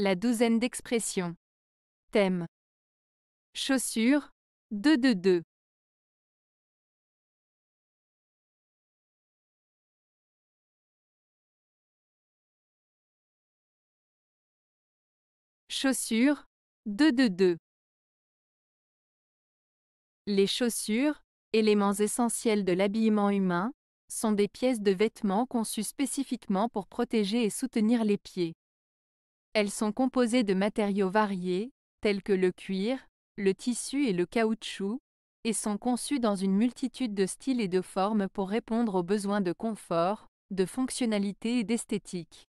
La douzaine d'expressions. Thème. Chaussures. 2-2-2. Chaussures. 2-2-2. Les chaussures, éléments essentiels de l'habillement humain, sont des pièces de vêtements conçues spécifiquement pour protéger et soutenir les pieds. Elles sont composées de matériaux variés, tels que le cuir, le tissu et le caoutchouc, et sont conçues dans une multitude de styles et de formes pour répondre aux besoins de confort, de fonctionnalité et d'esthétique.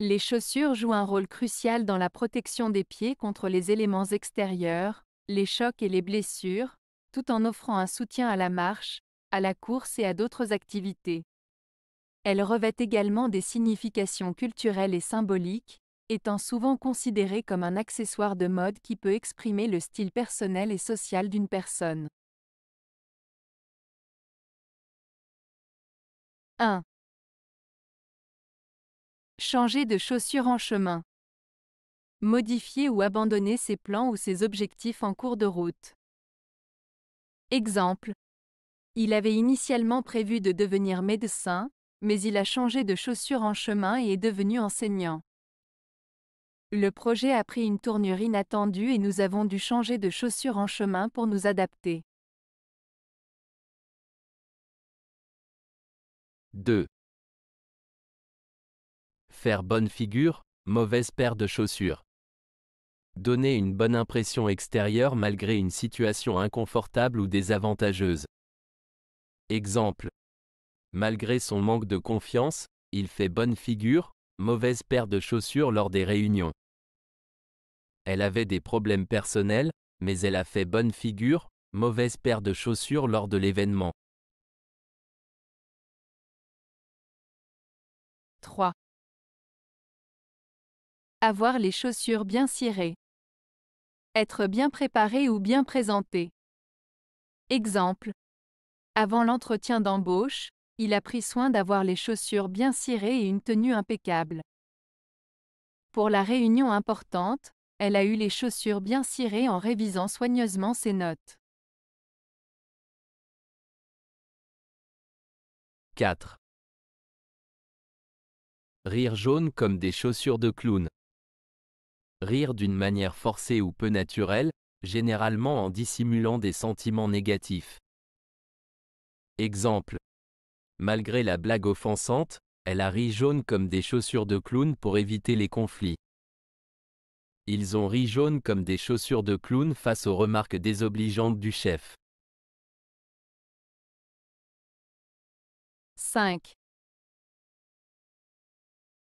Les chaussures jouent un rôle crucial dans la protection des pieds contre les éléments extérieurs, les chocs et les blessures, tout en offrant un soutien à la marche, à la course et à d'autres activités. Elles revêtent également des significations culturelles et symboliques, étant souvent considéré comme un accessoire de mode qui peut exprimer le style personnel et social d'une personne. 1. Changer de chaussures en chemin. Modifier ou abandonner ses plans ou ses objectifs en cours de route. Exemple. Il avait initialement prévu de devenir médecin, mais il a changé de chaussures en chemin et est devenu enseignant. Le projet a pris une tournure inattendue et nous avons dû changer de chaussures en chemin pour nous adapter. 2. Faire bonne figure, mauvaise paire de chaussures. Donner une bonne impression extérieure malgré une situation inconfortable ou désavantageuse. Exemple. Malgré son manque de confiance, il fait bonne figure, mauvaise paire de chaussures lors des réunions. Elle avait des problèmes personnels, mais elle a fait bonne figure, mauvaise paire de chaussures lors de l'événement. 3. Avoir les chaussures bien cirées. Être bien préparé ou bien présenté. Exemple. Avant l'entretien d'embauche, il a pris soin d'avoir les chaussures bien cirées et une tenue impeccable. Pour la réunion importante, elle a eu les chaussures bien cirées en révisant soigneusement ses notes. 4. Rire jaune comme des chaussures de clown. Rire d'une manière forcée ou peu naturelle, généralement en dissimulant des sentiments négatifs. Exemple. Malgré la blague offensante, elle a ri jaune comme des chaussures de clown pour éviter les conflits. Ils ont ri jaune comme des chaussures de clown face aux remarques désobligeantes du chef. 5.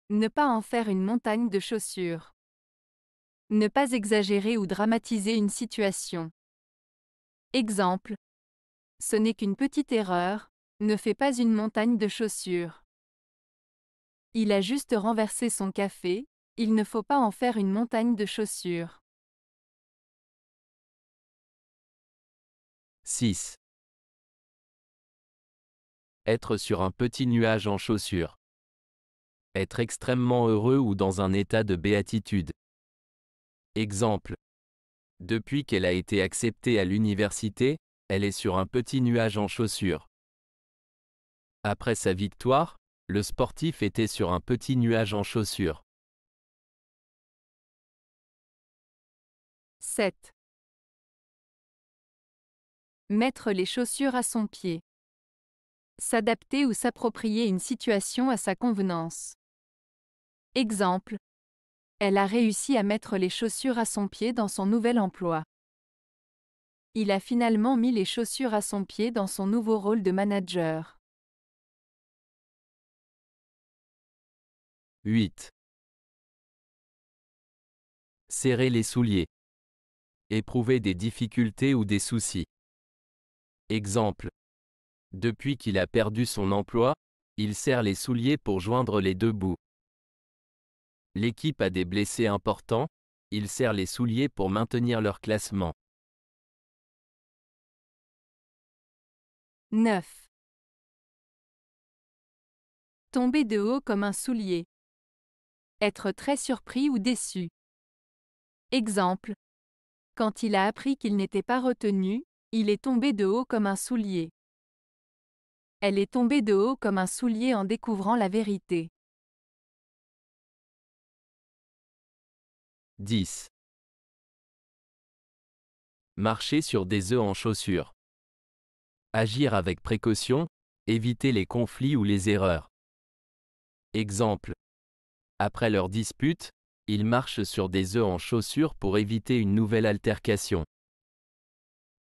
Ne pas en faire une montagne de chaussures. Ne pas exagérer ou dramatiser une situation. Exemple. Ce n'est qu'une petite erreur, ne fais pas une montagne de chaussures. Il a juste renversé son café, il ne faut pas en faire une montagne de chaussures. 6. Être sur un petit nuage en chaussures. Être extrêmement heureux ou dans un état de béatitude. Exemple. Depuis qu'elle a été acceptée à l'université, elle est sur un petit nuage en chaussures. Après sa victoire, le sportif était sur un petit nuage en chaussures. 7. Mettre les chaussures à son pied. S'adapter ou s'approprier une situation à sa convenance. Exemple. Elle a réussi à mettre les chaussures à son pied dans son nouvel emploi. Il a finalement mis les chaussures à son pied dans son nouveau rôle de manager. 8. Serrer les souliers éprouver des difficultés ou des soucis. Exemple. Depuis qu'il a perdu son emploi, il serre les souliers pour joindre les deux bouts. L'équipe a des blessés importants, il serre les souliers pour maintenir leur classement. 9. Tomber de haut comme un soulier. Être très surpris ou déçu. Exemple. Quand il a appris qu'il n'était pas retenu, il est tombé de haut comme un soulier. Elle est tombée de haut comme un soulier en découvrant la vérité. 10. Marcher sur des œufs en chaussures. Agir avec précaution, éviter les conflits ou les erreurs. Exemple. Après leur dispute, il marche sur des œufs en chaussures pour éviter une nouvelle altercation.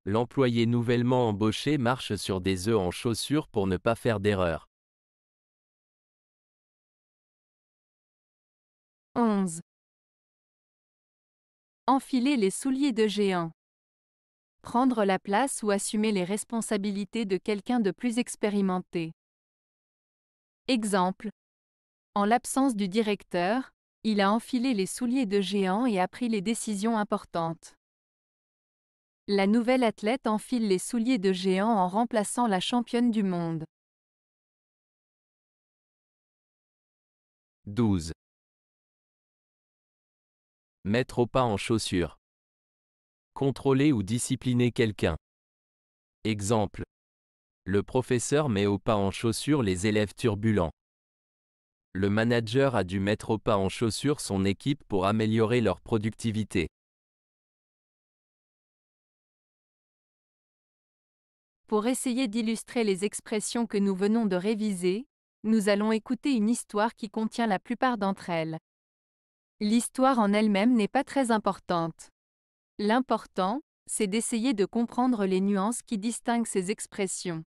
L'employé nouvellement embauché marche sur des œufs en chaussures pour ne pas faire d'erreur. 11. Enfiler les souliers de géant. Prendre la place ou assumer les responsabilités de quelqu'un de plus expérimenté. Exemple. En l'absence du directeur, il a enfilé les souliers de géant et a pris les décisions importantes. La nouvelle athlète enfile les souliers de géant en remplaçant la championne du monde. 12. Mettre au pas en chaussures. Contrôler ou discipliner quelqu'un. Exemple. Le professeur met au pas en chaussure les élèves turbulents le manager a dû mettre au pas en chaussures son équipe pour améliorer leur productivité. Pour essayer d'illustrer les expressions que nous venons de réviser, nous allons écouter une histoire qui contient la plupart d'entre elles. L'histoire en elle-même n'est pas très importante. L'important, c'est d'essayer de comprendre les nuances qui distinguent ces expressions.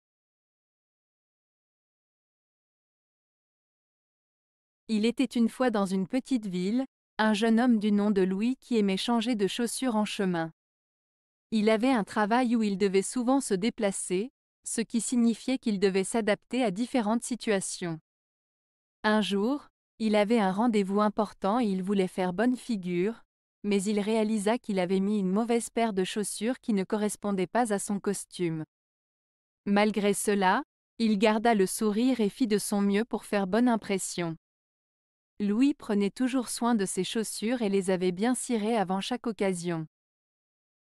Il était une fois dans une petite ville, un jeune homme du nom de Louis qui aimait changer de chaussures en chemin. Il avait un travail où il devait souvent se déplacer, ce qui signifiait qu'il devait s'adapter à différentes situations. Un jour, il avait un rendez-vous important et il voulait faire bonne figure, mais il réalisa qu'il avait mis une mauvaise paire de chaussures qui ne correspondait pas à son costume. Malgré cela, il garda le sourire et fit de son mieux pour faire bonne impression. Louis prenait toujours soin de ses chaussures et les avait bien cirées avant chaque occasion.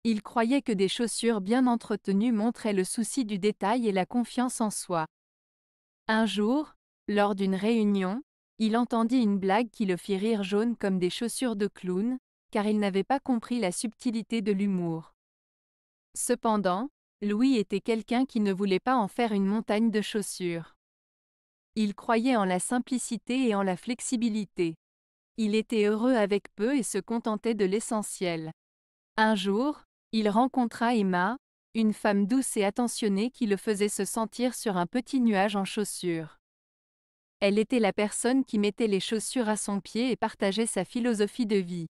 Il croyait que des chaussures bien entretenues montraient le souci du détail et la confiance en soi. Un jour, lors d'une réunion, il entendit une blague qui le fit rire jaune comme des chaussures de clown, car il n'avait pas compris la subtilité de l'humour. Cependant, Louis était quelqu'un qui ne voulait pas en faire une montagne de chaussures. Il croyait en la simplicité et en la flexibilité. Il était heureux avec peu et se contentait de l'essentiel. Un jour, il rencontra Emma, une femme douce et attentionnée qui le faisait se sentir sur un petit nuage en chaussures. Elle était la personne qui mettait les chaussures à son pied et partageait sa philosophie de vie.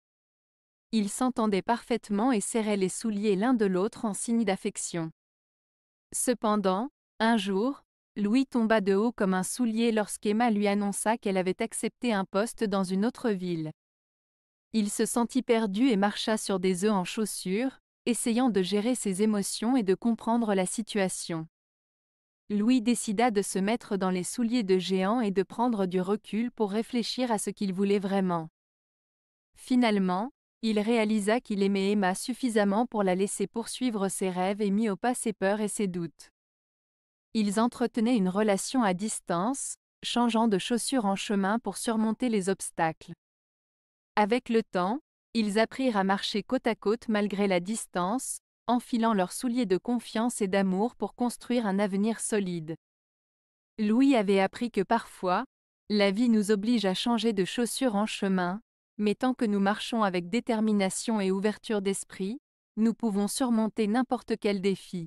Ils s'entendaient parfaitement et serraient les souliers l'un de l'autre en signe d'affection. Cependant, un jour, Louis tomba de haut comme un soulier lorsqu'Emma lui annonça qu'elle avait accepté un poste dans une autre ville. Il se sentit perdu et marcha sur des œufs en chaussures, essayant de gérer ses émotions et de comprendre la situation. Louis décida de se mettre dans les souliers de géant et de prendre du recul pour réfléchir à ce qu'il voulait vraiment. Finalement, il réalisa qu'il aimait Emma suffisamment pour la laisser poursuivre ses rêves et mit au pas ses peurs et ses doutes. Ils entretenaient une relation à distance, changeant de chaussures en chemin pour surmonter les obstacles. Avec le temps, ils apprirent à marcher côte à côte malgré la distance, enfilant leurs souliers de confiance et d'amour pour construire un avenir solide. Louis avait appris que parfois, la vie nous oblige à changer de chaussures en chemin, mais tant que nous marchons avec détermination et ouverture d'esprit, nous pouvons surmonter n'importe quel défi.